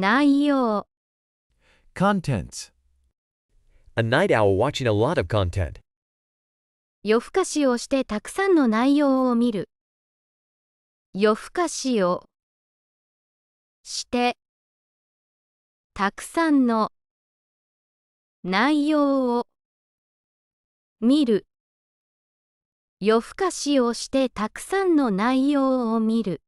内容 Contents A night owl watching a lot of content. 夜更かしをしてたくさんの内容を見る夜更かしをしてたくさんの内容を見る夜更かしをしてたくさんの内容を見る